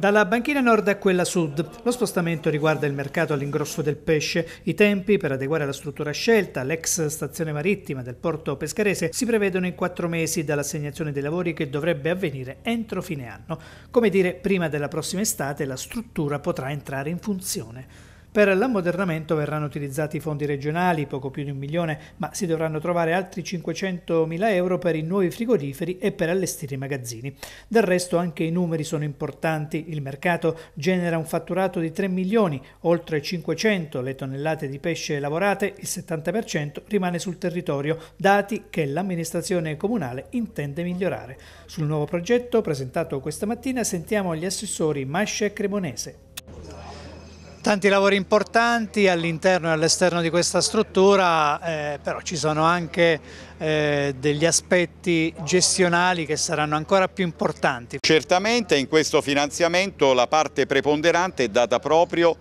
Dalla banchina nord a quella sud, lo spostamento riguarda il mercato all'ingrosso del pesce. I tempi per adeguare la struttura scelta, l'ex stazione marittima del porto pescarese, si prevedono in quattro mesi dall'assegnazione dei lavori che dovrebbe avvenire entro fine anno. Come dire, prima della prossima estate la struttura potrà entrare in funzione. Per l'ammodernamento verranno utilizzati i fondi regionali, poco più di un milione, ma si dovranno trovare altri 500.000 euro per i nuovi frigoriferi e per allestire i magazzini. Del resto anche i numeri sono importanti. Il mercato genera un fatturato di 3 milioni, oltre 500 le tonnellate di pesce lavorate, il 70% rimane sul territorio, dati che l'amministrazione comunale intende migliorare. Sul nuovo progetto presentato questa mattina sentiamo gli assessori Mascia e Cremonese. Tanti lavori importanti all'interno e all'esterno di questa struttura, eh, però ci sono anche eh, degli aspetti gestionali che saranno ancora più importanti. Certamente in questo finanziamento la parte preponderante è data proprio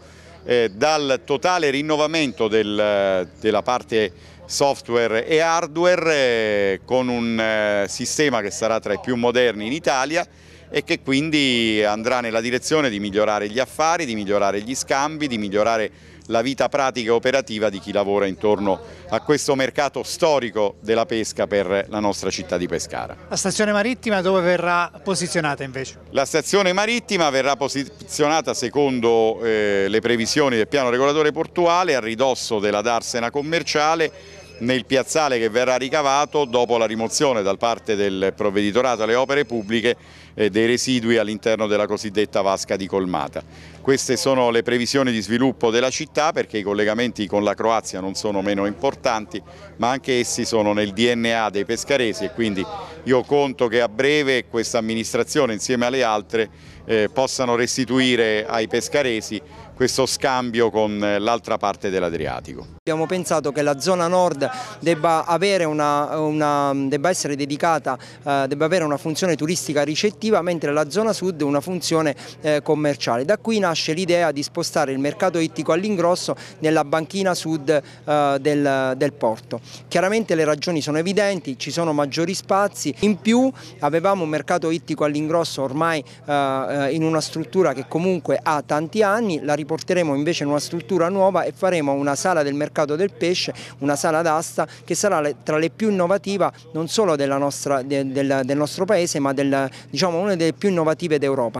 eh, dal totale rinnovamento del, eh, della parte software e hardware eh, con un eh, sistema che sarà tra i più moderni in Italia e che quindi andrà nella direzione di migliorare gli affari, di migliorare gli scambi, di migliorare la vita pratica e operativa di chi lavora intorno a questo mercato storico della pesca per la nostra città di Pescara. La stazione marittima dove verrà posizionata invece? La stazione marittima verrà posizionata secondo eh, le previsioni del piano regolatore portuale a ridosso della darsena commerciale nel piazzale che verrà ricavato dopo la rimozione da parte del provveditorato alle opere pubbliche eh, dei residui all'interno della cosiddetta vasca di colmata. Queste sono le previsioni di sviluppo della città perché i collegamenti con la Croazia non sono meno importanti ma anche essi sono nel DNA dei pescaresi e quindi io conto che a breve questa amministrazione insieme alle altre eh, possano restituire ai pescaresi questo scambio con eh, l'altra parte dell'Adriatico. Abbiamo pensato che la zona nord debba, una, una, debba, dedicata, eh, debba avere una funzione turistica ricettiva mentre la zona sud una funzione eh, commerciale. Da qui nasce l'idea di spostare il mercato ittico all'ingrosso nella banchina sud eh, del, del, porto. Chiaramente le ragioni sono evidenti, ci sono maggiori spazi, in più avevamo un mercato ittico all'ingrosso ormai eh, eh, in una struttura che comunque ha tanti anni, la riporteremo invece in una struttura nuova e faremo una sala del mercato del pesce, una sala d'asta che sarà tra le più innovative non solo nostra, de, del, del, nostro paese ma del, diciamo, una delle più innovative d'Europa.